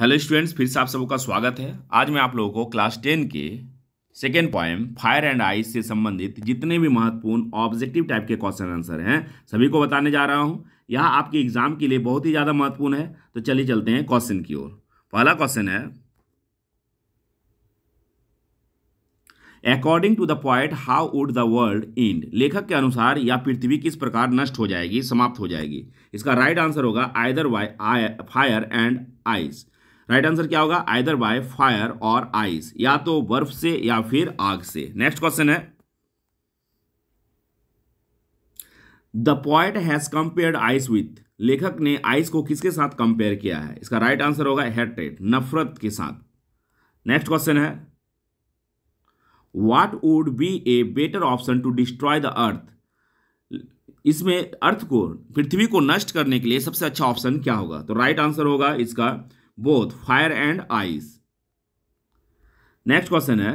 Hello students फिर से आप सबका स्वागत है आज मैं आप लोगों को क्लास टेन के second point fire and ice से संबंधित जितने भी महत्वपूर्ण ऑब्जेक्टिव टाइप के क्वेश्चन आंसर हैं सभी को बताने जा रहा हूं यह आपके एग्जाम के लिए बहुत ही ज़्यादा महत्वपूर्ण है तो चलिए चलते हैं क्वेश्चन की ओर पहला क्वेश्चन है according to the point how would the world end लेखक के अनुसार यह पृथ्वी किस प्रकार नष्ट हो जाएगी समाप्त हो जाएगी इसका राइट right आंसर होगा either why fire and ice right answer क्या होगा आइदर बाय फायर और आइस या तो बर्फ से या फिर आग से नेक्स्ट क्वेश्चन है the poet has compared ice with लेखक ने आइस को किसके साथ कंपेयर किया है इसका राइट आंसर होगा हेटेड नफरत के साथ नेक्स्ट क्वेश्चन है what would be a better option to destroy the earth इसमें अर्थ को पृथ्वी को नष्ट करने के लिए सबसे अच्छा ऑप्शन क्या होगा तो राइट right आंसर होगा इसका both fire and ice next question है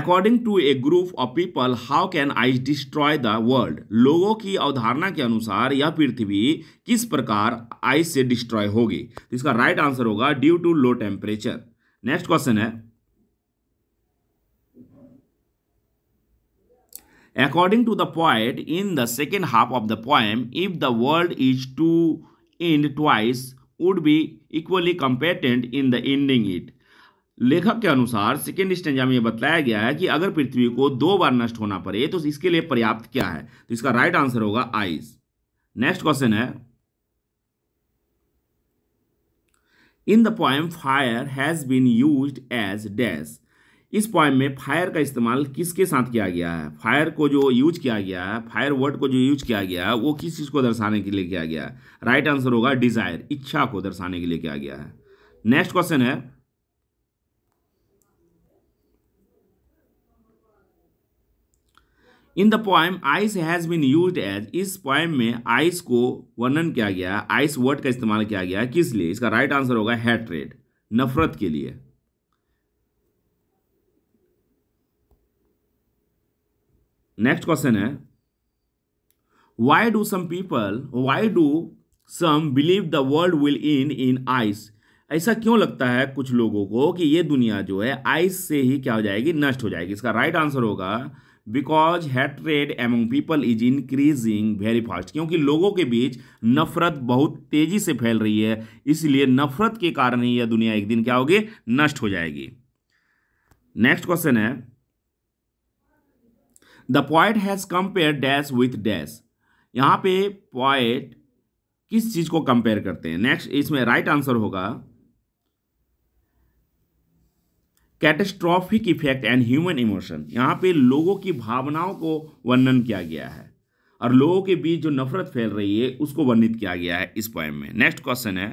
according to a group of people how can ice destroy the world लोगों की अवधारणा के अनुसार यह पृथ्वी किस प्रकार आइस से डिस्ट्रॉय होगी तो इसका राइट आंसर होगा due to low temperature next question है According to the poet, in the second half of the poem, if the world is to end twice, would be equally competent in the ending it. लेखक के अनुसार second stanza में यह बताया गया है कि अगर पृथ्वी को दो बार नष्ट होना पड़े तो इसके लिए पर्याप्त क्या है तो इसका राइट आंसर होगा आइस नेक्स्ट क्वेश्चन है in the poem fire has been use as dash इस पॉइम में फायर का इस्तेमाल किसके साथ किया गया है फायर को जो यूज किया गया है फायर वर्ड को जो यूज किया गया है वो किस चीज़ को दर्शाने के लिए किया गया है राइट आंसर होगा डिजायर इच्छा को दर्शाने के लिए किया गया है नेक्स्ट क्वेश्चन है in the poem ice has been use as इस पॉइम में आइस को वर्णन किया गया आइस वर्ड का इस्तेमाल किया गया है किस लिए इसका राइट आंसर होगा हैट्रेड नफरत के लिए नेक्स्ट क्वेश्चन है why do some people why do some believe the world will end in ice ऐसा क्यों लगता है कुछ लोगों को कि ये दुनिया जो है आइस से ही क्या हो जाएगी नष्ट हो जाएगी इसका राइट आंसर होगा because hatred among people is increasing very fast क्योंकि लोगों के बीच नफरत बहुत तेजी से फैल रही है इसलिए नफरत के कारण ही यह दुनिया एक दिन क्या होगी नष्ट हो जाएगी नेक्स्ट क्वेश्चन है the poet has compare dash with dash यहाँ पे पॉइट किस चीज़ को कंपेयर करते हैं नेक्स्ट इसमें राइट आंसर होगा catastrophic effect and human emotion यहाँ पे लोगों की भावनाओं को वर्णन किया गया है और लोगों के बीच जो नफरत फैल रही है उसको वर्णित किया गया है इस पॉइंट में नेक्स्ट क्वेश्चन है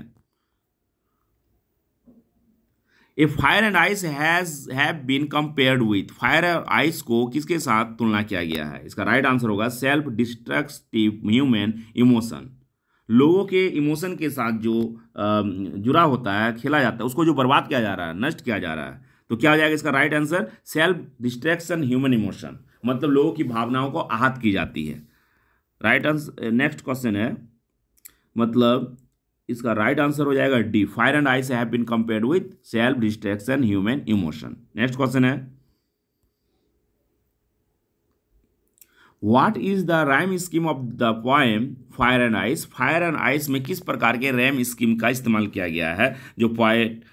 a fire and ice has have been compared with fire and ice को किसके साथ तुलना किया गया है इसका राइट आंसर होगा सेल्फ डिस्ट्रक्टिव ह्यूमन इमोशन लोगों के इमोशन के साथ जो जुड़ा होता है खेला जाता है उसको जो बर्बाद किया जा रहा है नष्ट किया जा रहा है तो क्या हो जाएगा इसका right answer self distraction human emotion मतलब लोगों की भावनाओं को आहत की जाती है राइट आंसर नेक्स्ट क्वेश्चन है मतलब इसका राइट right आंसर हो जाएगा the fire and ice have been compared with self distraction human emotion next question है what is the rhyme scheme of the poem fire and ice fire and ice में किस प्रकार के RAM scheme का इस्तेमाल किया गया है जो पोएट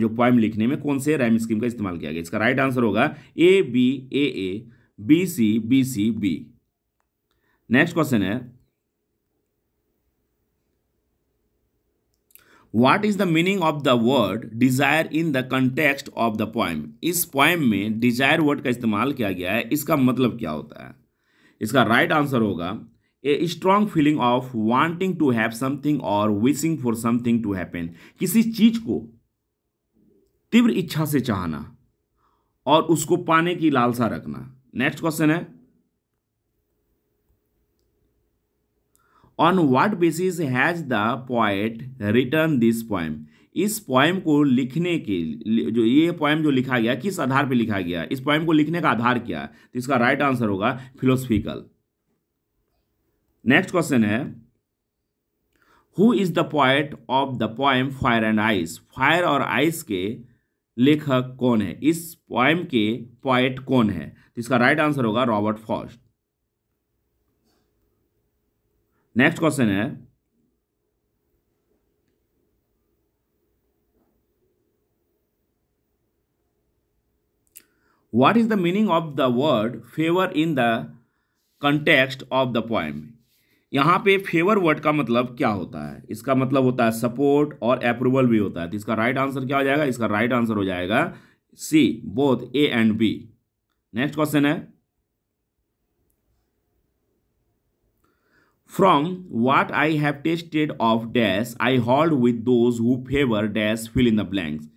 जो पॉइम लिखने में कौन से रैम स्कीम का इस्तेमाल किया गया इसका राइट आंसर होगा A B A A B C B C B next question है what is the meaning of the word desire in the context of the poem इस पोएम में डिजायर वर्ड का इस्तेमाल किया गया है इसका मतलब क्या होता है इसका राइट right आंसर होगा a strong feeling of wanting to have something और wishing for something to happen किसी चीज को तीव्र इच्छा से चाहना और उसको पाने की लालसा रखना नेक्स्ट क्वेश्चन है on what basis has the poet return this poem इस पॉइम को लिखने के जो ये पॉइम जो लिखा गया किस आधार पे लिखा गया इस पॉइम को लिखने का आधार क्या तो इसका राइट आंसर होगा फिलोसफिकल नेक्स्ट क्वेश्चन है who is the poet of the poem fire and ice fire और आइस के लेखक कौन है इस पॉइम के पॉइट कौन है तो इसका राइट आंसर होगा रॉबर्ट फॉस्ट नेक्स्ट क्वेश्चन है what is the meaning of the word favour in the context of the point यहाँ पे फेवर वर्ड का मतलब क्या होता है इसका मतलब होता है सपोर्ट और अप्रूवल भी होता है तो इसका राइट right आंसर क्या हो जाएगा इसका राइट right आंसर हो जाएगा C both A and B next question है from what i have tasted of dash i hold with those who favor dash fill in the blanks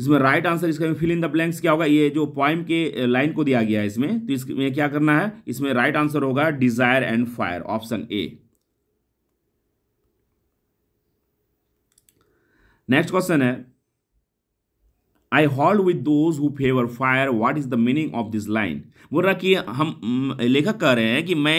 इसमें right right answer इसका fill in the blanks क्या होगा ये जो poem के line को दिया गया है इसमें तो इसमें क्या करना है इसमें राइट right आंसर होगा desire and fire option A next question है I hold with those who favour fire what is the meaning of this line बोल रहा कि हम लेखक कह रहे हैं कि मैं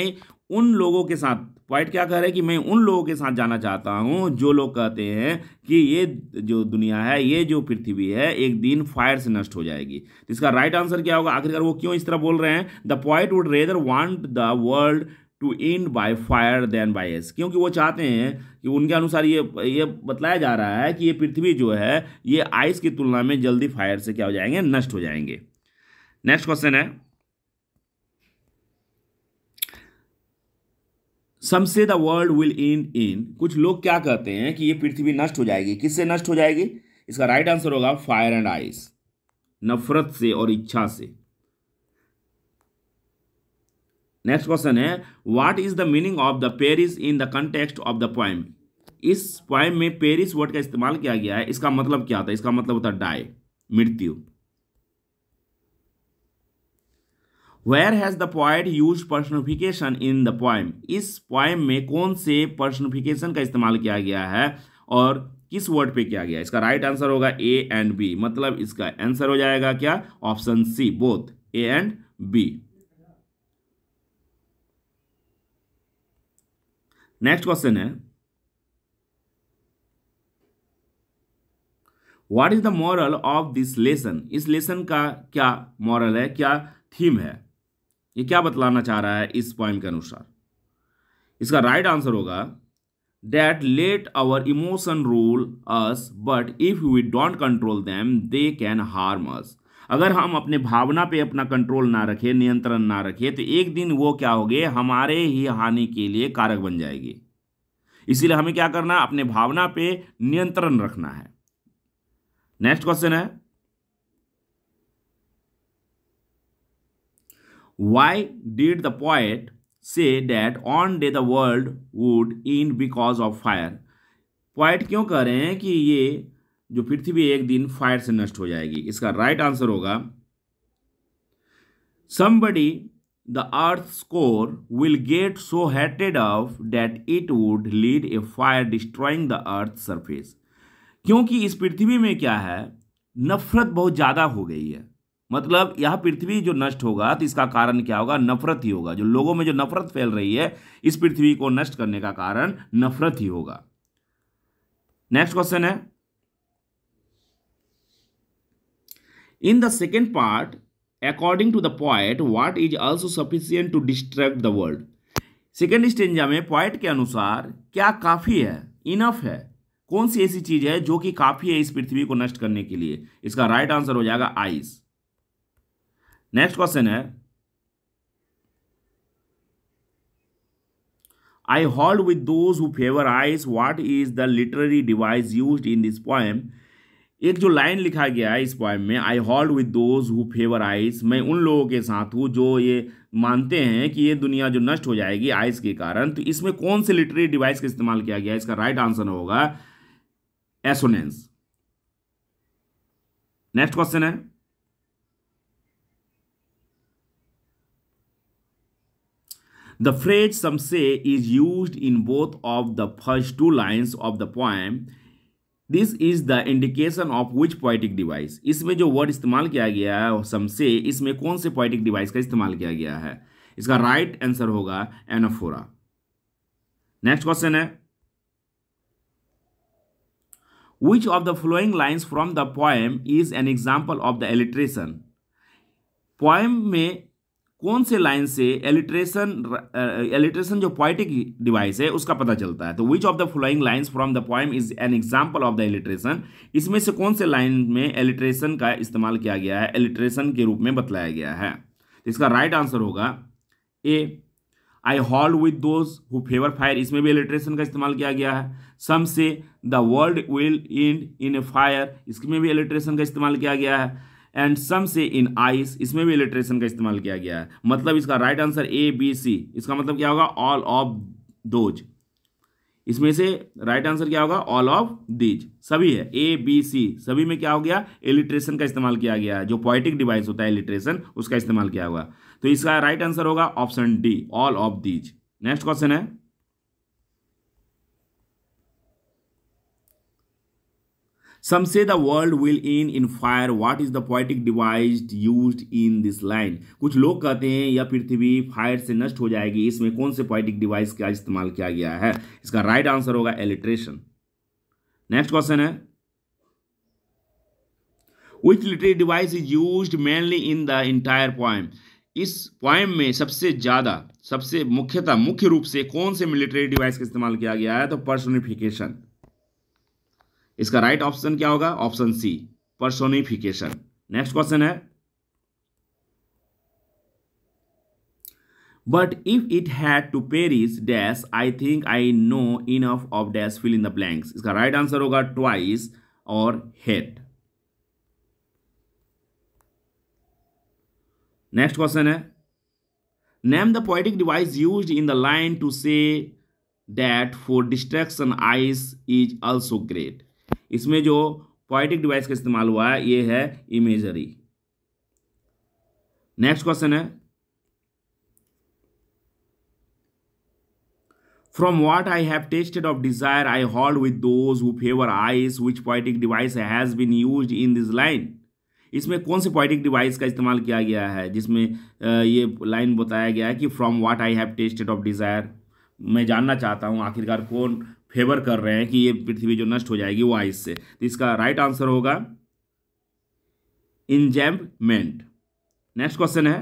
उन लोगों के साथ पॉइंट क्या कह रहे हैं कि मैं उन लोगों के साथ जाना चाहता हूं जो लोग कहते हैं कि ये जो दुनिया है ये जो पृथ्वी है एक दिन फायर से नष्ट हो जाएगी तो इसका राइट आंसर क्या होगा आखिरकार वो क्यों इस तरह बोल रहे हैं the point would rather want the world to end by fire than by ice क्योंकि वो चाहते हैं कि उनके अनुसार ये ये बताया जा रहा है कि ये पृथ्वी जो है ये आइस की तुलना में जल्दी फायर से क्या हो जाएंगे नष्ट हो जाएंगे नेक्स्ट क्वेश्चन है some say the world will end in कुछ लोग क्या कहते हैं कि ये पृथ्वी नष्ट हो जाएगी किससे नष्ट हो जाएगी इसका राइट आंसर होगा फायर एंड आइस नफरत से और इच्छा से नेक्स्ट क्वेश्चन है what is the meaning of the perish in the context of the poem इस पॉइम में पेरिस वर्ड का इस्तेमाल किया गया है इसका मतलब क्या था इसका मतलब होता है डाई मृत्यु where has the poet use personification in the poem इस पॉइम में कौन से पर्सनोफिकेशन का इस्तेमाल किया गया है और किस वर्ड पे किया गया इसका राइट आंसर होगा ए एंड बी मतलब इसका आंसर हो जाएगा क्या option C both A and B next question है what is the moral of this lesson इस लेसन का क्या मॉरल है क्या थीम है ये क्या बतलाना चाह रहा है इस पॉइंट के अनुसार इसका राइट right आंसर होगा that let our emotion rule us but if we don't control them they can harm us अगर हम अपने भावना पे अपना कंट्रोल ना रखें नियंत्रण ना रखें तो एक दिन वो क्या होगे हमारे ही हानि के लिए कारक बन जाएगी इसीलिए हमें क्या करना अपने भावना पे नियंत्रण रखना है नेक्स्ट क्वेश्चन है Why did the poet say that on day the world would end because of fire? Point क्यों कह रहे हैं कि ये जो पृथ्वी एक दिन फायर से नष्ट हो जाएगी इसका राइट right आंसर होगा somebody the earth's core will get so heated up that it would lead a fire destroying the earth's surface क्योंकि इस पृथ्वी में क्या है नफरत बहुत ज़्यादा हो गई है मतलब यह पृथ्वी जो नष्ट होगा तो इसका कारण क्या होगा नफरत ही होगा जो लोगों में जो नफरत फैल रही है इस पृथ्वी को नष्ट करने का कारण नफरत ही होगा नेक्स्ट क्वेश्चन है in the second part according to the point what is also sufficient to distract the world second stanza में पॉइंट के अनुसार क्या काफ़ी है इनफ है कौन सी ऐसी चीज़ है जो कि काफ़ी है इस पृथ्वी को नष्ट करने के लिए इसका राइट right आंसर हो जाएगा आइस नेक्स्ट क्वेश्चन है I hold with those who favour ice what is the literary device use in this poem एक जो लाइन लिखा गया है इस पॉइम में I hold with those who favour ice मैं उन लोगों के साथ हूँ जो ये मानते हैं कि ये दुनिया जो नष्ट हो जाएगी आइस के कारण तो इसमें कौन से लिटरेरी डिवाइस का इस्तेमाल किया गया इसका राइट आंसर होगा एसोनेंस नेक्स्ट क्वेश्चन है The phrase some say is used in both of the first two lines of the this is the indication of which poetic device इसमें जो वर्ड इस्तेमाल किया गया है समसे इसमें कौन से पोइटिक डिवाइस का इस्तेमाल किया गया है इसका राइट right आंसर होगा एनाफोरा नेक्स्ट क्वेश्चन है which of the following lines from the poem is an example of the alliteration poem में कौन से लाइन से एलिट्रेशन एलिट्रेशन uh, जो पोइटिक डिवाइस है उसका पता चलता है तो which of the following lines from the poem is an example of the alliteration इसमें से कौन से लाइन में एलिट्रेशन का इस्तेमाल किया गया है एलिट्रेशन के रूप में बतलाया गया है तो इसका राइट आंसर होगा A I hold with those who favour fire इसमें भी एलिट्रेशन का इस्तेमाल किया गया है some say the world will end in a fire इसमें भी एलिट्रेशन का इस्तेमाल किया गया है एंड सम से इन आइस इसमें भी इलिट्रेशन का इस्तेमाल किया गया है मतलब इसका right answer A B C इसका मतलब क्या होगा ऑल ऑफ दोज इसमें से राइट आंसर क्या होगा ऑल ऑफ दीज सभी है ए बी सी सभी में क्या हो गया एलिट्रेशन का इस्तेमाल किया गया है जो पॉइटिक डिवाइस होता है एलिट्रेशन उसका इस्तेमाल किया होगा तो इसका राइट आंसर होगा option D all of these next question है Some say the world will end in fire. What is the poetic device used in this line? कुछ लोग कहते हैं यह पृथ्वी फायर से नष्ट हो जाएगी इसमें कौन से पोइटिक डिवाइस का इस्तेमाल किया गया है इसका राइट आंसर होगा एलिट्रेशन नेक्स्ट क्वेश्चन है which literary device is use mainly in the entire poem इस पॉइम में सबसे ज़्यादा सबसे मुख्यतः मुख्य रूप से कौन से मिलिट्री डिवाइस का इस्तेमाल किया गया है तो पर्सोनिफिकेशन इसका राइट ऑप्शन क्या होगा option C personification next question है but if it had to perish dash I think I know enough of dash fill in the blanks इसका राइट right आंसर होगा ट्वाइस और हेड नेक्स्ट क्वेश्चन है name the poetic device use in the line to say that for destruction ice is also great इसमें जो poetic device का इस्तेमाल हुआ है ये है इमेजरी नेक्स्ट क्वेश्चन है from what I have tasted of desire I hold with those who favor eyes which poetic device has been used in this line. इसमें कौन से पॉइटिक डिवाइस का इस्तेमाल किया गया है जिसमें ये लाइन बताया गया है कि from what I have tasted of desire मैं जानना चाहता हूँ आखिरकार कौन फेवर कर रहे हैं कि ये पृथ्वी जो नष्ट हो जाएगी वो आइस से तो इसका राइट आंसर होगा इंजैम्पमेंट नेक्स्ट क्वेश्चन है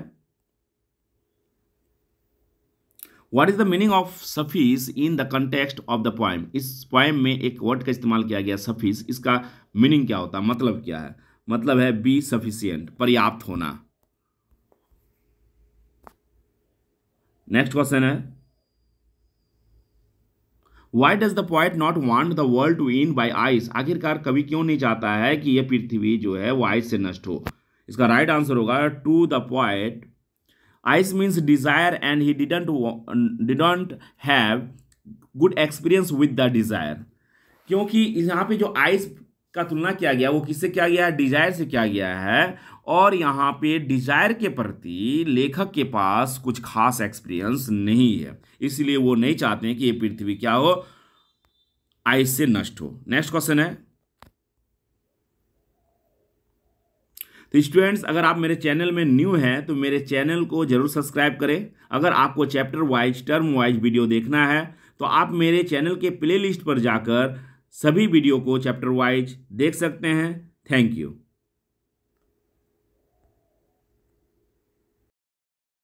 what is the meaning of suffice in the context of the poem इस पॉइम में एक वर्ड का इस्तेमाल किया गया सफीस इसका मीनिंग क्या होता है मतलब क्या है मतलब है बी सफिशियंट पर्याप्त होना नेक्स्ट क्वेश्चन है why does the poet not want the world to end by ice आखिरकार कभी क्यों नहीं चाहता है कि यह पृथ्वी जो है वो आइस से नष्ट हो इसका राइट right आंसर होगा to the poet ice means desire and he didn't didn't have good experience with the desire क्योंकि यहाँ पे जो आइस का तुलना किया गया वो किससे किया गया है डिजायर से किया गया है और यहाँ पे डिजायर के प्रति लेखक के पास कुछ खास एक्सपीरियंस नहीं है इसलिए वो नहीं चाहते हैं कि ये पृथ्वी क्या हो आइस से नष्ट हो नेक्स्ट क्वेश्चन है तो स्टूडेंट्स अगर आप मेरे चैनल में न्यू हैं तो मेरे चैनल को जरूर सब्सक्राइब करें अगर आपको chapter wise term wise video देखना है तो आप मेरे चैनल के प्लेलिस्ट पर जाकर सभी वीडियो को चैप्टर वाइज देख सकते हैं थैंक यू